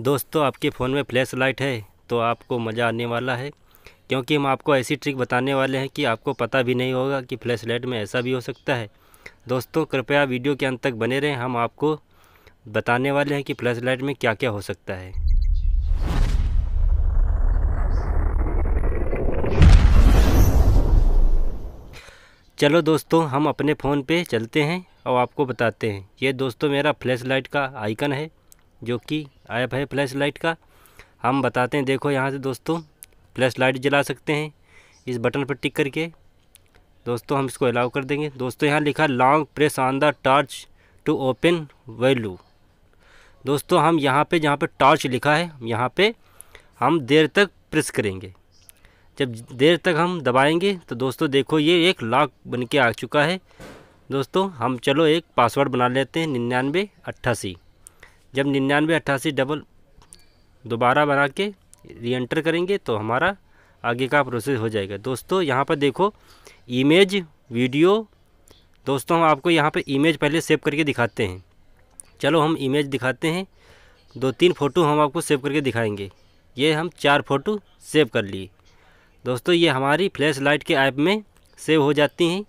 दोस्तों आपके फ़ोन में फ्लैश लाइट है तो आपको मज़ा आने वाला है क्योंकि हम आपको ऐसी ट्रिक बताने वाले हैं कि आपको पता भी नहीं होगा कि फ्लैश लाइट में ऐसा भी हो सकता है दोस्तों कृपया वीडियो के अंत तक बने रहें हम आपको बताने वाले हैं कि फ्लैश लाइट में क्या क्या हो सकता है चलो दोस्तों हम अपने फ़ोन पे चलते हैं और आपको बताते हैं ये दोस्तों मेरा फ्लैश लाइट का आइकन है जो कि ऐप है फ्लैश लाइट का हम बताते हैं देखो यहाँ से दोस्तों फ्लैश लाइट जला सकते हैं इस बटन पर टिक करके दोस्तों हम इसको अलाउ कर देंगे दोस्तों यहाँ लिखा long press on the torch to open value दोस्तों हम यहाँ पे जहाँ पे टॉर्च लिखा है यहाँ पे हम देर तक प्रेस करेंगे जब देर तक हम दबाएंगे तो दोस्तों देखो ये एक लॉक बन के आ चुका है दोस्तों हम चलो एक पासवर्ड बना लेते हैं निन्यानवे अट्ठासी जब निन्यानवे अट्ठासी डबल दोबारा बना के एंटर करेंगे तो हमारा आगे का प्रोसेस हो जाएगा दोस्तों यहाँ पर देखो इमेज वीडियो दोस्तों हम आपको यहाँ पर इमेज पहले सेव करके दिखाते हैं चलो हम इमेज दिखाते हैं दो तीन फ़ोटो हम आपको सेव करके दिखाएंगे ये हम चार फ़ोटो सेव कर लिए दोस्तों ये हमारी फ्लैश लाइट के ऐप में सेव हो जाती हैं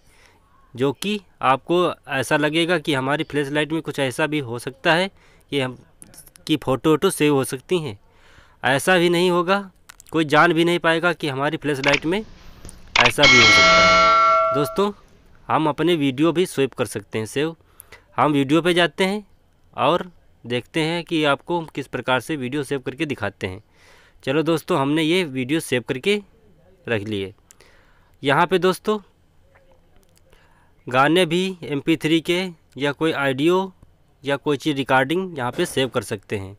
जो कि आपको ऐसा लगेगा कि हमारी फ्लैश लाइट में कुछ ऐसा भी हो सकता है कि हम की फ़ोटो वोटो सेव हो सकती हैं ऐसा भी नहीं होगा कोई जान भी नहीं पाएगा कि हमारी फ्लैश लाइट में ऐसा भी हो सकता है दोस्तों हम अपने वीडियो भी स्वेप कर सकते हैं सेव हम वीडियो पे जाते हैं और देखते हैं कि आपको किस प्रकार से वीडियो सेव करके दिखाते हैं चलो दोस्तों हमने ये वीडियो सेव करके रख लिए यहाँ पे दोस्तों गाने भी एम थ्री के या कोई आइडियो या कोई चीज़ रिकॉर्डिंग यहाँ पे सेव कर सकते हैं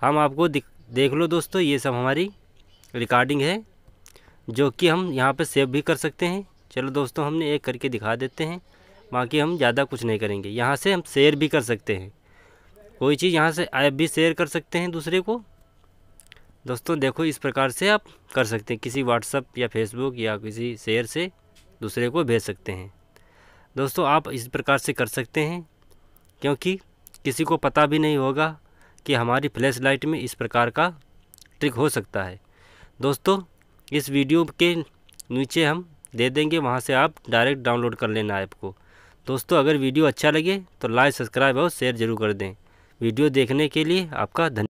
हम आपको देख लो दोस्तों ये सब हमारी रिकॉर्डिंग है जो कि हम यहाँ पे सेव भी कर सकते हैं चलो दोस्तों हमने एक करके दिखा देते हैं बाकी हम ज़्यादा कुछ नहीं करेंगे यहाँ से हम शेयर भी कर सकते हैं कोई चीज़ यहाँ से ऐप भी शेयर कर सकते हैं दूसरे को दोस्तों देखो इस प्रकार से आप कर सकते हैं किसी व्हाट्सअप या फेसबुक या किसी शेयर से दूसरे को भेज सकते हैं दोस्तों आप इस प्रकार से कर सकते हैं क्योंकि किसी को पता भी नहीं होगा कि हमारी फ्लैश लाइट में इस प्रकार का ट्रिक हो सकता है दोस्तों इस वीडियो के नीचे हम दे देंगे वहाँ से आप डायरेक्ट डाउनलोड कर लेना ऐप को दोस्तों अगर वीडियो अच्छा लगे तो लाइक सब्सक्राइब और शेयर ज़रूर कर दें वीडियो देखने के लिए आपका धन्यवाद